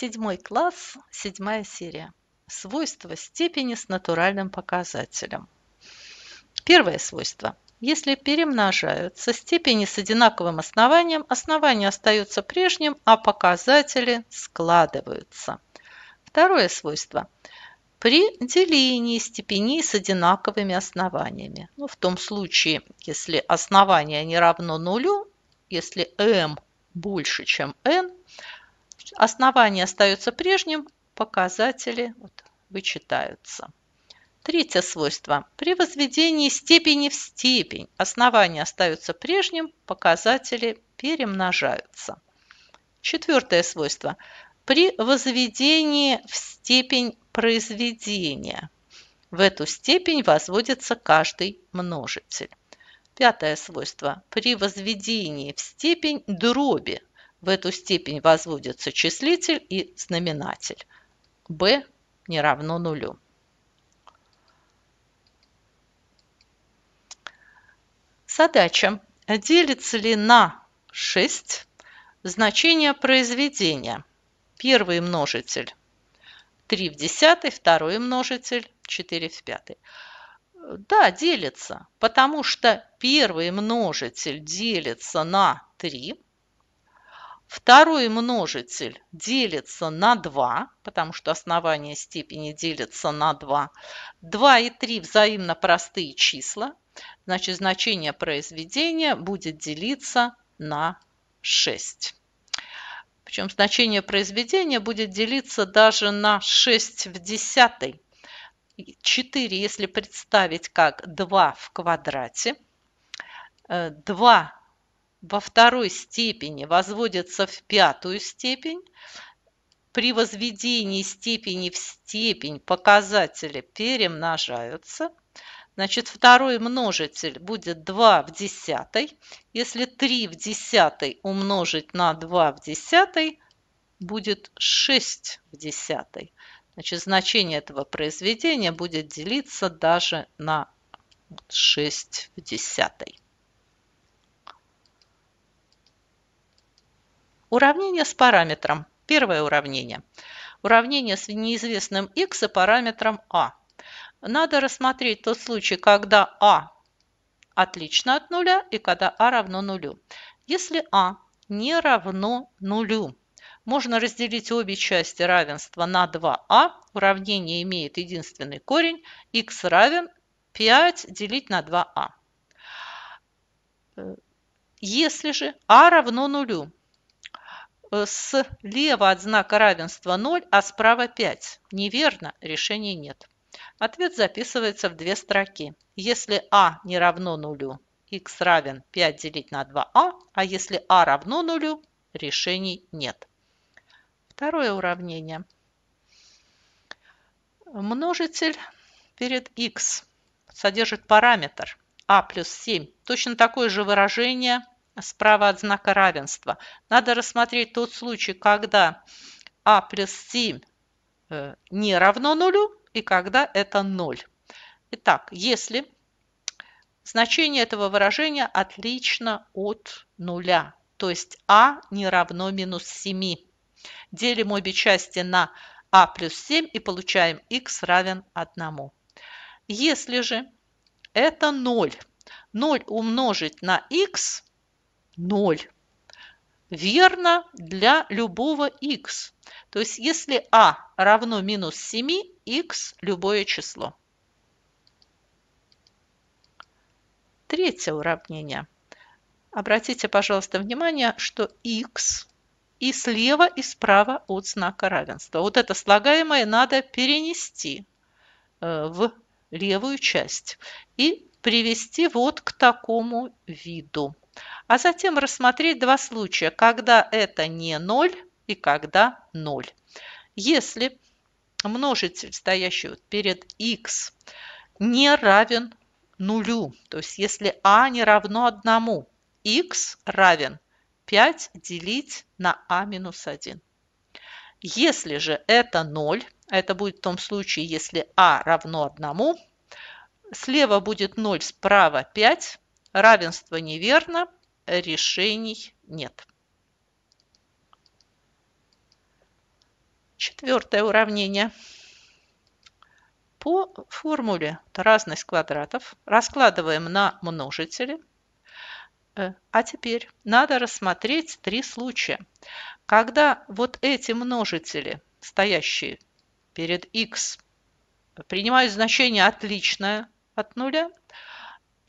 Седьмой класс, седьмая серия. Свойства степени с натуральным показателем. Первое свойство. Если перемножаются степени с одинаковым основанием, основание остается прежним, а показатели складываются. Второе свойство. При делении степеней с одинаковыми основаниями. Ну, в том случае, если основание не равно нулю, если m больше, чем n, Основание остается прежним, показатели вот, вычитаются. Третье свойство. При возведении степени в степень основание остается прежним, показатели перемножаются. Четвертое свойство. При возведении в степень произведения в эту степень возводится каждый множитель. Пятое свойство. При возведении в степень дроби в эту степень возводятся числитель и знаменатель. b не равно нулю. Задача. Делится ли на 6 значение произведения? Первый множитель 3 в десятой, второй множитель 4 в пятой. Да, делится, потому что первый множитель делится на 3, Второй множитель делится на 2, потому что основание степени делится на 2. 2 и 3 взаимно простые числа. Значит, значение произведения будет делиться на 6. Причем значение произведения будет делиться даже на 6 в десятой. 4, если представить как 2 в квадрате. 2 э, во второй степени возводятся в пятую степень. При возведении степени в степень показатели перемножаются. Значит, второй множитель будет 2 в десятой. Если 3 в десятой умножить на 2 в десятой, будет 6 в десятой. Значит, значение этого произведения будет делиться даже на 6 в десятой. Уравнение с параметром. Первое уравнение. Уравнение с неизвестным x и параметром a. А. Надо рассмотреть тот случай, когда a а отлично от нуля и когда a а равно нулю. Если a не равно нулю, можно разделить обе части равенства на 2 a Уравнение имеет единственный корень. x равен 5 делить на 2 a э, Если же а равно нулю, Э, слева от знака равенства 0, а справа 5. Неверно, решения нет. Ответ записывается в две строки. Если а не равно нулю, x равен 5 делить на 2а, а, а если а равно нулю, решений нет. Второе уравнение. Множитель перед x содержит параметр а плюс 7. Точно такое же выражение справа от знака равенства. Надо рассмотреть тот случай, когда а плюс 7 э, не равно нулю и когда это 0. Итак, если значение этого выражения отлично от нуля, то есть а не равно минус 7. Делим обе части на а плюс 7 и получаем x равен 1. Если же это 0, 0 умножить на х 0. Верно для любого x. То есть если а равно минус 7, x любое число. Третье уравнение. Обратите, пожалуйста, внимание, что x и слева, и справа от знака равенства. Вот это слагаемое надо перенести э, в левую часть и привести вот к такому виду а затем рассмотреть два случая, когда это не 0 и когда 0. Если множитель, стоящий перед x, не равен нулю, то есть если а не равно одному, x равен 5 делить на а минус 1. Если же это 0, а это будет в том случае, если а равно 1, слева будет 0, справа 5, Равенство неверно, решений нет. Четвертое уравнение. По формуле разность квадратов раскладываем на множители. Э, а теперь надо рассмотреть три случая, когда вот эти множители, стоящие перед x, принимают значение отличное от нуля,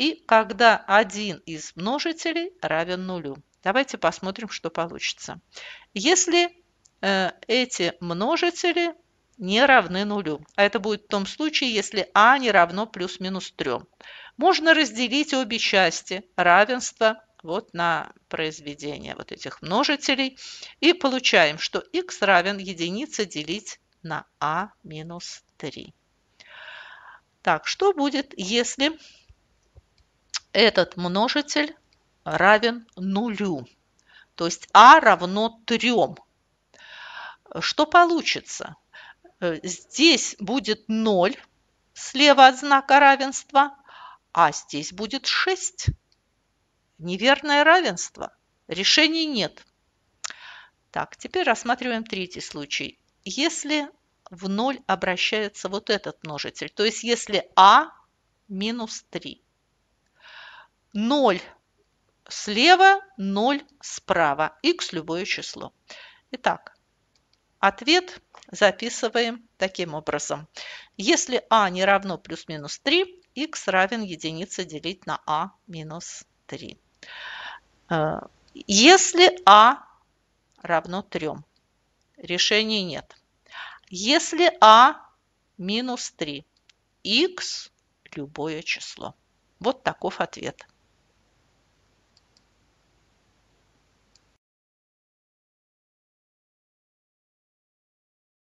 и когда один из множителей равен нулю. Давайте посмотрим, что получится. Если э, эти множители не равны нулю, а это будет в том случае, если а не равно плюс-минус 3, можно разделить обе части равенства вот на произведение вот этих множителей. И получаем, что x равен единице делить на а минус 3. Так, что будет, если этот множитель равен нулю. То есть А равно 3. Что получится? Э, здесь будет 0 слева от знака равенства, а здесь будет 6. Неверное равенство. Решений нет. Так, теперь рассматриваем третий случай. Если в 0 обращается вот этот множитель, то есть если А минус 3. 0 слева, 0 справа. Х любое число. Итак, ответ записываем таким образом. Если а не равно плюс-минус 3, х равен единице делить на а минус 3. Э, если а равно 3, решений нет. Если а минус 3, х любое число. Вот таков ответ.